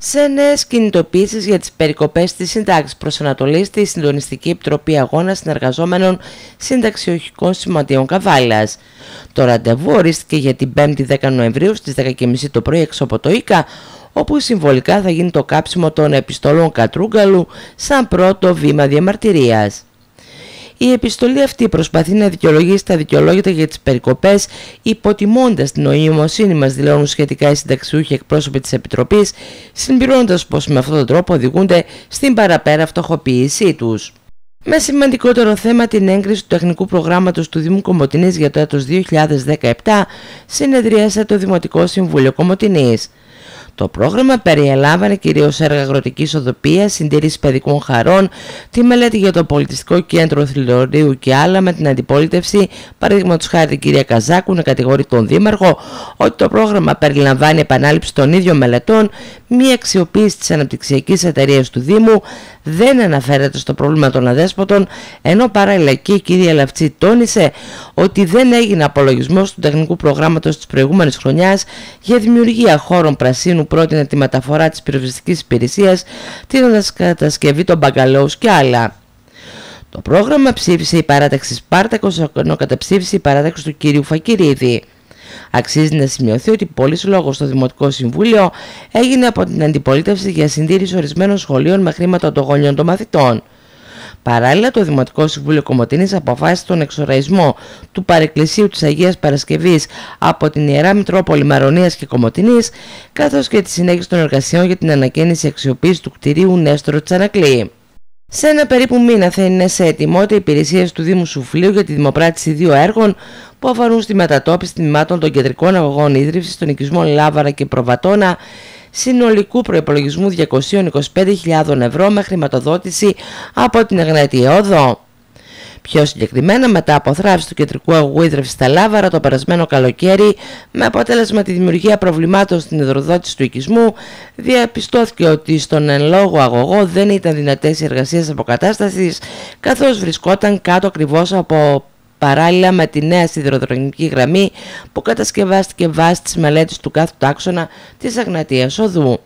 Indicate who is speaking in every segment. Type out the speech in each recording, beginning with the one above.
Speaker 1: Σε νέες κινητοποίησεις για τις περικοπές της συντάξης ανατολή στη Συντονιστική Επιτροπή Αγώνα Συνεργαζόμενων Συνταξιοχικών Σημαντιών Καβάλα. Το ραντεβού ορίστηκε για την 5η 10 Νοεμβρίου στις 10.30 το πρωί έξω από το ΙΚΑ, όπου συμβολικά θα γίνει το κάψιμο των επιστολών Κατρούγκαλου σαν πρώτο βήμα διαμαρτυρίας. Η επιστολή αυτή προσπαθεί να δικαιολογήσει τα δικαιολόγητα για τις περικοπές, υποτιμώντας την νοημοσύνη μας, δηλώνουν σχετικά οι συνταξιούχοι εκπρόσωποι της Επιτροπής, συμπληρώνοντας πως με αυτόν τον τρόπο οδηγούνται στην παραπέρα φτωχοποίησή τους. Με σημαντικότερο θέμα την έγκριση του τεχνικού προγράμματος του Δήμου Κομωτινής για το έτος 2017 συνεδρίασε το Δημοτικό Συμβούλιο Κομωτινής. Το πρόγραμμα περιέλαβανε κυρίως έργα αγροτικής οδοπία, συντήρηση παιδικών χαρών, τη μελέτη για το πολιτιστικό κέντρο Θηλωρίου και άλλα με την αντιπολίτευση, παραδείγματος χάρη την κυρία Καζάκου να κατηγορεί τον Δήμαρχο ότι το πρόγραμμα περιλαμβάνει επανάληψη των ίδιων μελετών, μία αξιοποίηση της αναπτυξιακής εταιρείας του Δήμου, δεν αναφέρεται στο πρόβλημα των αδέσποτων, ενώ παράλληλα και η κυρία Λαυτσή τόνισε ότι δεν έγινε απολογισμός του τεχνικού προγράμματος της προηγούμενης χρονιάς για δημιουργία χώρων πρασίνου μου πρότεινε τη μεταφορά της πυροσβεστικής υπηρεσίας, την κατασκευή των μπαγκαλώους και άλλα. Το πρόγραμμα ψήφισε η παράταξη Σπάρτακος, ενώ καταψήφισε η παράταξη του κυρίου Φακυρίδη. Αξίζει να σημειωθεί ότι πολλής λόγος στο Δημοτικό Συμβούλιο έγινε από την αντιπολίτευση για συντήρηση ορισμένων σχολείων με χρήματα των γονιών των μαθητών. Παράλληλα, το Δημοτικό Συμβούλιο Κομωτίνης αποφάσισε τον εξοραϊσμό του παρεκκλησίου της Αγίας Παρασκευής από την Ιερά Μητρόπολη Μαρονίας και Κομωτινής, καθώς και τη συνέχιση των εργασιών για την ανακαίνιση αξιοποίηση του κτηρίου Νέστρο Τσανακλή. Σε ένα περίπου μήνα θα είναι σε ετοιμότητα οι υπηρεσίες του Δήμου Σουφλίου για τη δημοπράτηση δύο έργων που αφορούν στη μετατόπιση τμήματων των κεντρικών αγωγών ίδρυυσης των οικισμών Λάβαρα και Προβατώνα συνολικού προϋπολογισμού 225.000 ευρώ με χρηματοδότηση από την Εγνέτη Όδο. Πιο συγκεκριμένα, μετά από θράψη του κεντρικού αγωγού στα Λάβαρα το περασμένο καλοκαίρι, με αποτέλεσμα τη δημιουργία προβλημάτων στην υδροδότηση του οικισμού, διαπιστώθηκε ότι στον εν λόγω αγωγό δεν ήταν δυνατές οι εργασίες αποκατάστασης, καθώς βρισκόταν κάτω ακριβώς από παράλληλα με τη νέα σιδηροδρομική γραμμή που κατασκευάστηκε βάσει της μελέτης του κάθου άξονα της Αγνατίας Οδού.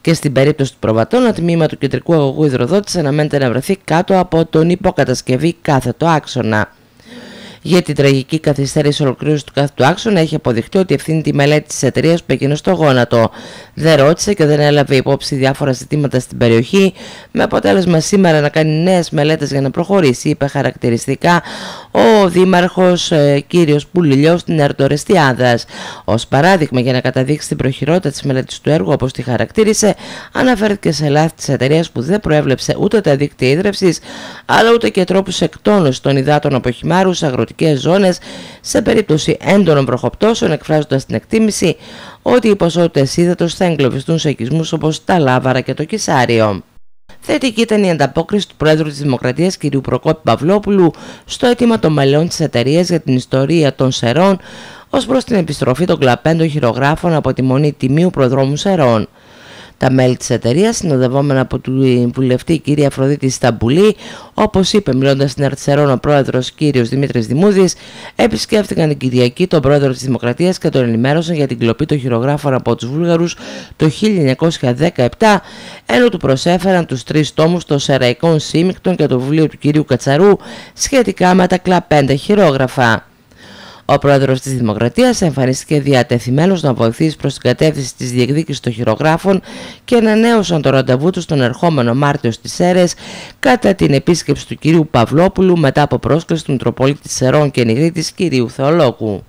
Speaker 1: Και στην περίπτωση του προβατών, το τμήμα του κεντρικού αγωγού υδροδότης αναμένεται να βρεθεί κάτω από τον υποκατασκευή κάθετο άξονα για την τραγική καθυστέρηση ολοκλήρωσης του κάθε του άξονα έχει αποδειχτεί ότι ευθύνη τη μελέτη της εταιρείας που έγινε στο γόνατο. Δεν ρώτησε και δεν έλαβε υπόψη διάφορα ζητήματα στην περιοχή, με αποτέλεσμα σήμερα να κάνει νέες μελέτες για να προχωρήσει, είπε χαρακτηριστικά ο Δήμαρχος ε, κ. Πουλιλιός στην Ερτορεστιάδα. Ως παράδειγμα, για να καταδείξει την προχειρότητα της μελέτης του έργου, όπως τη χαρακτήρισε, αναφέρθηκε σε λάθη της εταιρείας που δεν προέβλεψε ούτε τα δίκτυα ίδρυυση, αλλά ούτε και τρόπους εκτόνωσης των υδάτων από χυμάρους, αγροτικές ζώνες σε περίπτωση έντονων προχοπτώσεων εκφράζοντας την εκτίμηση ότι οι ποσότητες ύδατος θα εγκλωβιστούν σε οικισμούς όπως τα Λάβαρα και το Κισάριο. Θετική ήταν η ανταπόκριση του Πρόεδρου της Δημοκρατίας κ. Προκόπη Παυλόπουλου στο αίτημα των μελών της εταιρείας για την ιστορία των Σερών ως προς την επιστροφή των κλαπέντων χειρογράφων από τη Μονή Τιμίου Προδρόμου Σερών τα μέλη της εταιρείας, συνοδευόμενα από την βουλευτή κυρία Αφροδίτη Σταμπουλή. Όπως είπε μιλώντας στην Αρτισερών ο πρόεδρος κύριος Δημήτρης Δημούδης, επισκέφτηκαν την Κυριακή τον πρόεδρο της Δημοκρατίας και τον ενημέρωσαν για την κλοπή των χειρογράφων από τους Βούλγαρους το 1917, ενώ του προσέφεραν τους τρεις τόμους των Σεραϊκών Σύμικτων και το βιβλίο του κυρίου Κατσαρού σχετικά με τα κλαπέντα χειρόγραφα. Ο πρόεδρος της Δημοκρατίας εμφανίστηκε διατεθειμένος να βοηθήσει προς την κατεύθυνση της διεκδίκησης των χειρογράφων και ανανέωσαν το ραντεβού του τον ερχόμενο Μάρτιο στις Σέρες κατά την επίσκεψη του κυρίου Παυλόπουλου μετά από πρόσκληση του Μητροπολίτη Σερών και Νιγρήτη κυρίου Θεολόγου.